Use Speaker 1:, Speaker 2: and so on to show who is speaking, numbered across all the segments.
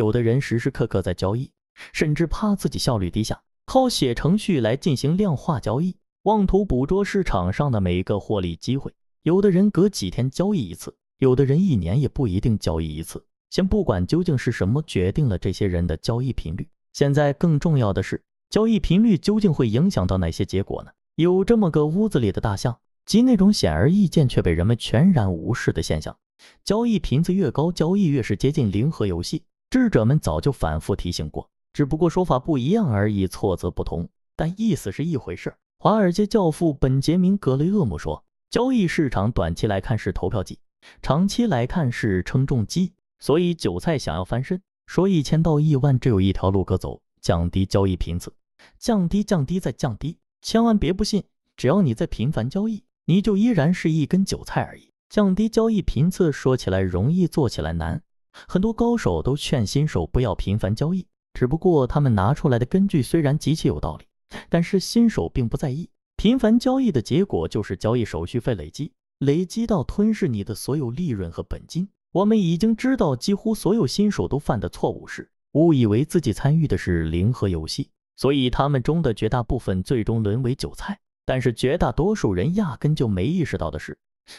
Speaker 1: 有的人时时刻刻在交易，甚至怕自己效率低下，靠写程序来进行量化交易，妄图捕捉市场上的每一个获利机会。有的人隔几天交易一次，有的人一年也不一定交易一次。先不管究竟是什么决定了这些人的交易频率，现在更重要的是，交易频率究竟会影响到哪些结果呢？有这么个屋子里的大象，即那种显而易见却被人们全然无视的现象：交易频次越高，交易越是接近零和游戏。智者们早就反复提醒过，只不过说法不一样而已，措辞不同，但意思是一回事儿。华尔街教父本杰明格雷厄姆说：“交易市场短期来看是投票机，长期来看是称重机。”所以，韭菜想要翻身，说一千到一万，只有一条路可走：降低交易频次，降低，降低，再降低。千万别不信，只要你在频繁交易，你就依然是一根韭菜而已。降低交易频次，说起来容易，做起来难。很多高手都劝新手不要频繁交易，只不过他们拿出来的根据虽然极其有道理，但是新手并不在意。频繁交易的结果就是交易手续费累积，累积到吞噬你的所有利润和本金。我们已经知道，几乎所有新手都犯的错误是误以为自己参与的是零和游戏，所以他们中的绝大部分最终沦为韭菜。但是绝大多数人压根就没意识到的是，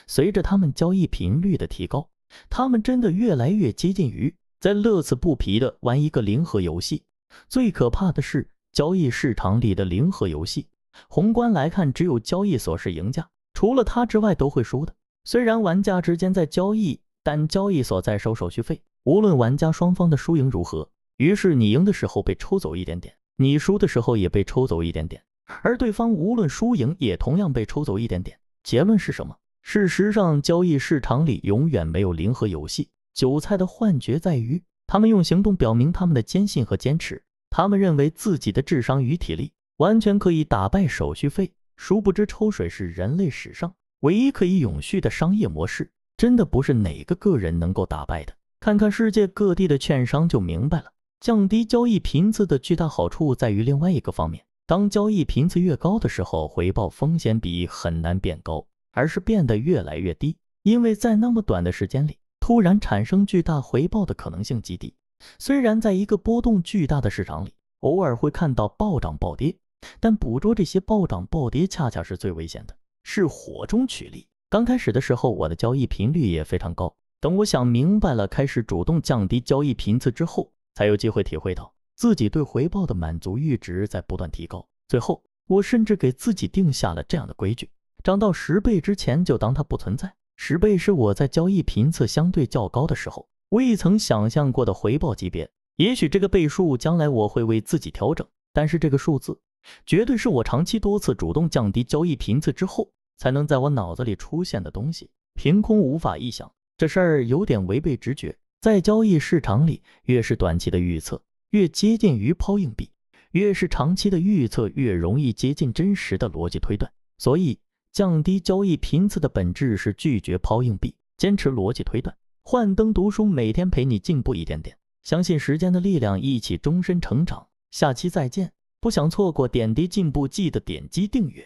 Speaker 1: 随着他们交易频率的提高。他们真的越来越接近于在乐此不疲地玩一个零和游戏。最可怕的是，交易市场里的零和游戏，宏观来看，只有交易所是赢家，除了它之外都会输的。虽然玩家之间在交易，但交易所在收手续费，无论玩家双方的输赢如何，于是你赢的时候被抽走一点点，你输的时候也被抽走一点点，而对方无论输赢也同样被抽走一点点。结论是什么？事实上，交易市场里永远没有零和游戏。韭菜的幻觉在于，他们用行动表明他们的坚信和坚持，他们认为自己的智商与体力完全可以打败手续费。殊不知，抽水是人类史上唯一可以永续的商业模式，真的不是哪个个人能够打败的。看看世界各地的券商就明白了。降低交易频次的巨大好处在于另外一个方面：当交易频次越高的时候，回报风险比很难变高。而是变得越来越低，因为在那么短的时间里，突然产生巨大回报的可能性极低。虽然在一个波动巨大的市场里，偶尔会看到暴涨暴跌，但捕捉这些暴涨暴跌恰恰是最危险的，是火中取栗。刚开始的时候，我的交易频率也非常高。等我想明白了，开始主动降低交易频次之后，才有机会体会到自己对回报的满足阈值在不断提高。最后，我甚至给自己定下了这样的规矩。涨到十倍之前，就当它不存在。十倍是我在交易频次相对较高的时候未曾想象过的回报级别。也许这个倍数将来我会为自己调整，但是这个数字绝对是我长期多次主动降低交易频次之后才能在我脑子里出现的东西，凭空无法臆想。这事儿有点违背直觉。在交易市场里，越是短期的预测，越接近于抛硬币；越是长期的预测，越容易接近真实的逻辑推断。所以。降低交易频次的本质是拒绝抛硬币，坚持逻辑推断。幻灯读书每天陪你进步一点点，相信时间的力量，一起终身成长。下期再见！不想错过点滴进步，记得点击订阅。